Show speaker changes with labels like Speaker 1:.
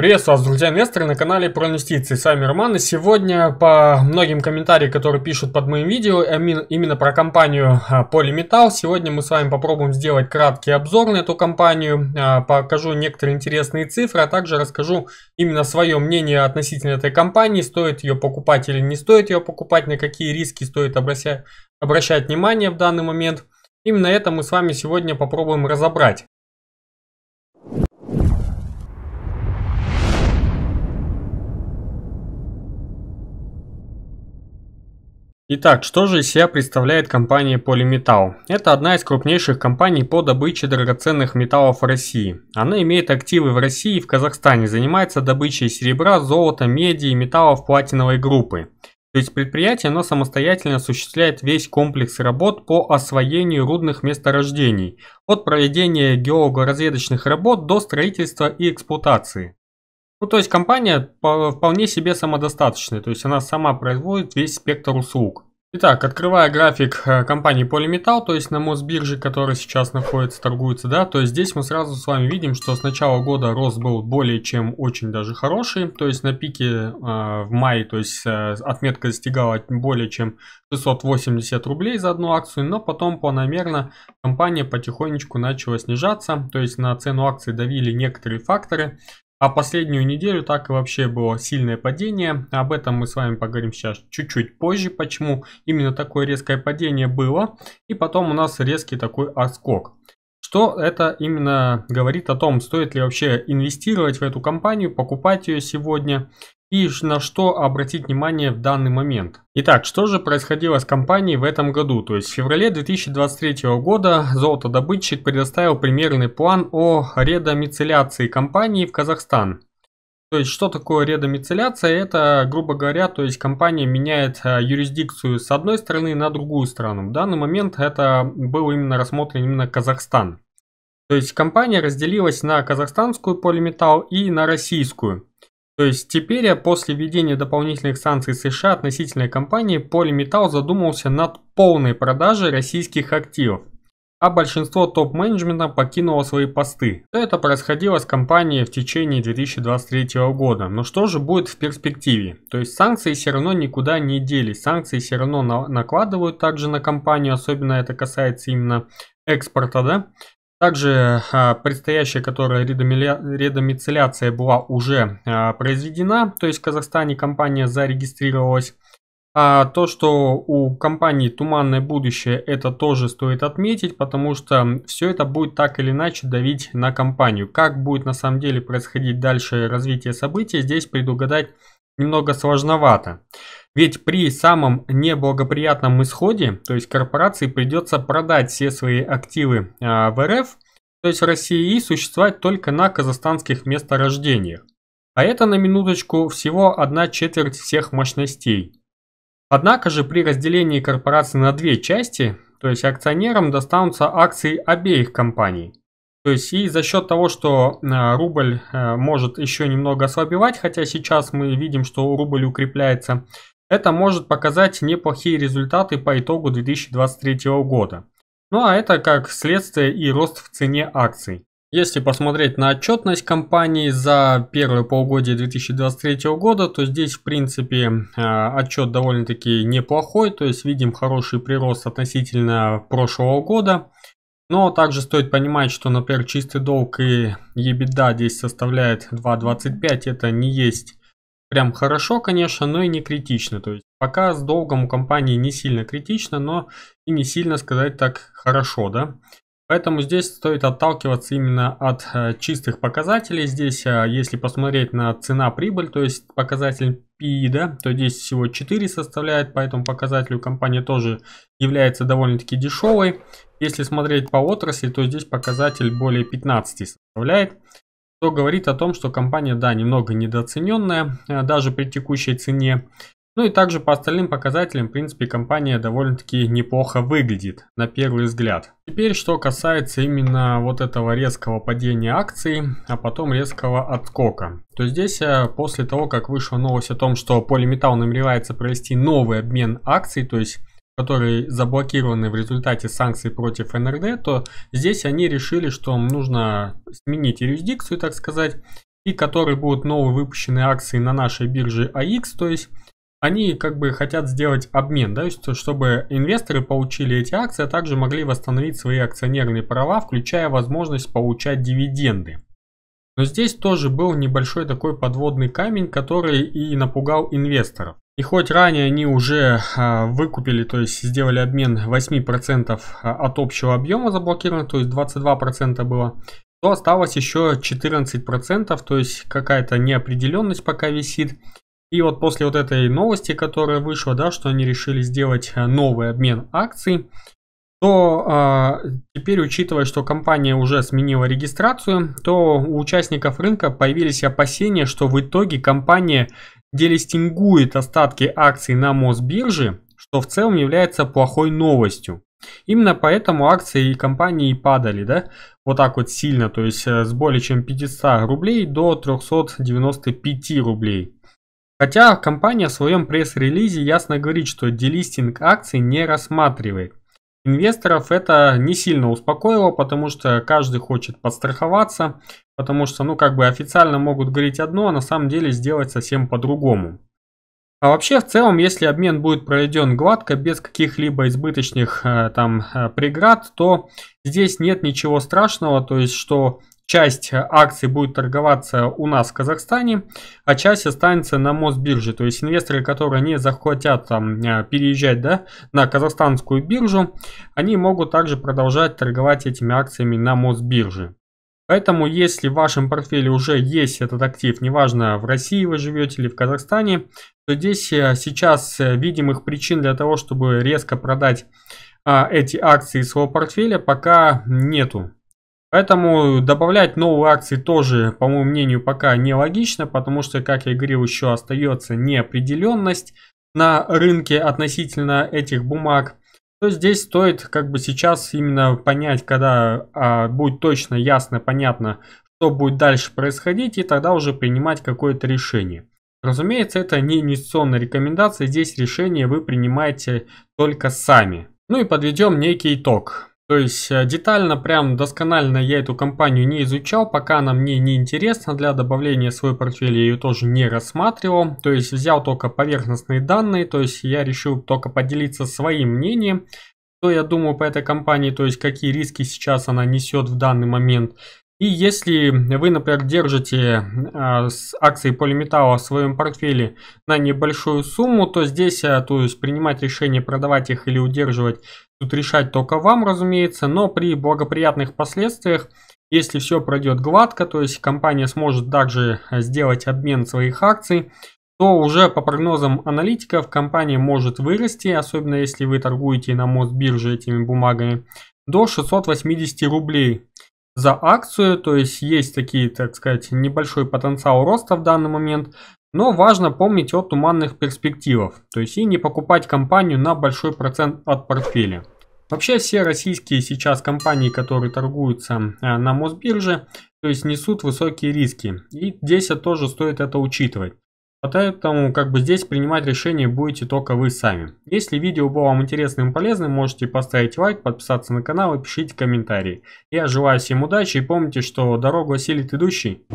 Speaker 1: Приветствую вас, друзья инвесторы, на канале про инвестиции. С вами Роман. И сегодня по многим комментариям, которые пишут под моим видео, именно про компанию а, Polymetal, сегодня мы с вами попробуем сделать краткий обзор на эту компанию, а, покажу некоторые интересные цифры, а также расскажу именно свое мнение относительно этой компании, стоит ее покупать или не стоит ее покупать, на какие риски стоит обращать, обращать внимание в данный момент. Именно это мы с вами сегодня попробуем разобрать. Итак, что же из себя представляет компания Polymetal? Это одна из крупнейших компаний по добыче драгоценных металлов России. Она имеет активы в России и в Казахстане, занимается добычей серебра, золота, меди и металлов платиновой группы. То есть предприятие оно самостоятельно осуществляет весь комплекс работ по освоению рудных месторождений, от проведения геологоразведочных работ до строительства и эксплуатации. Ну, то есть компания вполне себе самодостаточная, то есть она сама производит весь спектр услуг. Итак, открывая график э, компании Polymetal, то есть на Мосбирже, которая сейчас находится, торгуется, да, то есть здесь мы сразу с вами видим, что с начала года рост был более чем очень даже хороший, то есть на пике э, в мае, то есть э, отметка достигала более чем 680 рублей за одну акцию, но потом планомерно компания потихонечку начала снижаться, то есть на цену акции давили некоторые факторы, а последнюю неделю так и вообще было сильное падение. Об этом мы с вами поговорим сейчас чуть-чуть позже, почему именно такое резкое падение было. И потом у нас резкий такой отскок. Что это именно говорит о том, стоит ли вообще инвестировать в эту компанию, покупать ее сегодня и на что обратить внимание в данный момент. Итак, что же происходило с компанией в этом году? То есть в феврале 2023 года золотодобытчик предоставил примерный план о редомицеляции компании в Казахстан. То есть что такое редомицеляция? Это, грубо говоря, то есть компания меняет э, юрисдикцию с одной страны на другую страну. В данный момент это был именно рассмотрен именно Казахстан. То есть компания разделилась на казахстанскую полиметалл и на российскую. То есть теперь после введения дополнительных санкций США относительно компании Polymetal задумался над полной продажей российских активов, а большинство топ-менеджмента покинуло свои посты. Все это происходило с компанией в течение 2023 года. Но что же будет в перспективе? То есть санкции все равно никуда не делись, санкции все равно на накладывают также на компанию, особенно это касается именно экспорта, да? Также а, предстоящая, которая редомицеляция была уже а, произведена, то есть в Казахстане компания зарегистрировалась. А, то, что у компании туманное будущее, это тоже стоит отметить, потому что все это будет так или иначе давить на компанию. Как будет на самом деле происходить дальше развитие событий, здесь предугадать немного сложновато. Ведь при самом неблагоприятном исходе, то есть корпорации придется продать все свои активы а, в РФ, то есть в России, и существовать только на казахстанских месторождениях. А это на минуточку всего одна четверть всех мощностей. Однако же при разделении корпорации на две части, то есть акционерам достанутся акции обеих компаний. То есть и за счет того, что э, рубль э, может еще немного ослабевать, хотя сейчас мы видим, что рубль укрепляется, это может показать неплохие результаты по итогу 2023 года. Ну а это как следствие и рост в цене акций. Если посмотреть на отчетность компании за первое полугодие 2023 года, то здесь в принципе э, отчет довольно-таки неплохой, то есть видим хороший прирост относительно прошлого года. Но также стоит понимать, что, например, чистый долг и EBITDA здесь составляет 2.25. Это не есть прям хорошо, конечно, но и не критично. То есть пока с долгом у компании не сильно критично, но и не сильно, сказать так, хорошо, да. Поэтому здесь стоит отталкиваться именно от э, чистых показателей. Здесь, э, если посмотреть на цена-прибыль, то есть показатель PE, да, то здесь всего 4 составляет, поэтому показатель показателю компания тоже является довольно-таки дешевой. Если смотреть по отрасли, то здесь показатель более 15 составляет что говорит о том, что компания, да, немного недооцененная, э, даже при текущей цене. Ну и также по остальным показателям, в принципе, компания довольно-таки неплохо выглядит, на первый взгляд. Теперь, что касается именно вот этого резкого падения акций, а потом резкого отскока. То здесь, э, после того, как вышла новость о том, что Polymetal намеревается провести новый обмен акций, то есть которые заблокированы в результате санкций против НРД, то здесь они решили, что нужно сменить юрисдикцию, так сказать, и которые будут новые выпущенные акции на нашей бирже AX, то есть они как бы хотят сделать обмен, да, то чтобы инвесторы получили эти акции, а также могли восстановить свои акционерные права, включая возможность получать дивиденды. Но здесь тоже был небольшой такой подводный камень, который и напугал инвесторов. И хоть ранее они уже а, выкупили, то есть сделали обмен 8% а, от общего объема заблокированных, то есть 22% было, то осталось еще 14%, то есть какая-то неопределенность пока висит. И вот после вот этой новости, которая вышла, да, что они решили сделать э, новый обмен акций, то э, теперь, учитывая, что компания уже сменила регистрацию, то у участников рынка появились опасения, что в итоге компания делистингует остатки акций на Мосбирже, что в целом является плохой новостью. Именно поэтому акции и компании падали, да, вот так вот сильно, то есть э, с более чем 500 рублей до 395 рублей. Хотя компания в своем пресс-релизе ясно говорит, что делистинг акций не рассматривает. Инвесторов это не сильно успокоило, потому что каждый хочет подстраховаться, потому что, ну, как бы официально могут говорить одно, а на самом деле сделать совсем по-другому. А вообще, в целом, если обмен будет проведен гладко, без каких-либо избыточных э, там э, преград, то здесь нет ничего страшного, то есть, что часть акций будет торговаться у нас в Казахстане, а часть останется на Мосбирже. То есть инвесторы, которые не захотят там э, переезжать да, на казахстанскую биржу, они могут также продолжать торговать этими акциями на Мосбирже. Поэтому, если в вашем портфеле уже есть этот актив, неважно в России вы живете или в Казахстане, то здесь э, сейчас э, видимых причин для того, чтобы резко продать а, эти акции из своего портфеля, пока нету. Поэтому добавлять новые акции тоже, по моему мнению, пока нелогично, потому что, как я говорил, еще остается неопределенность на рынке относительно этих бумаг. То здесь стоит как бы сейчас именно понять, когда а, будет точно, ясно, понятно, что будет дальше происходить, и тогда уже принимать какое-то решение. Разумеется, это не инвестиционная рекомендация, здесь решение вы принимаете только сами. Ну и подведем некий итог. То есть э, детально, прям досконально я эту компанию не изучал, пока она мне не интересна. Для добавления в свой портфель я ее тоже не рассматривал. То есть взял только поверхностные данные, то есть я решил только поделиться своим мнением. Что я думаю по этой компании, то есть какие риски сейчас она несет в данный момент. И если вы, например, держите э, акции полиметалла в своем портфеле на небольшую сумму, то здесь, э, то есть принимать решение продавать их или удерживать Тут решать только вам, разумеется, но при благоприятных последствиях, если все пройдет гладко, то есть компания сможет также э, сделать обмен своих акций, то уже по прогнозам аналитиков компания может вырасти, особенно если вы торгуете на Мосбирже этими бумагами, до 680 рублей за акцию, то есть есть такие, так сказать, небольшой потенциал роста в данный момент, но важно помнить о туманных перспективах, то есть и не покупать компанию на большой процент от портфеля. Вообще все российские сейчас компании, которые торгуются э, на Мосбирже, то есть несут высокие риски. И здесь тоже стоит это учитывать. Поэтому как бы здесь принимать решение будете только вы сами. Если видео было вам интересным и полезным, можете поставить лайк, подписаться на канал и пишите комментарии. Я желаю всем удачи и помните, что дорогу осилит идущий.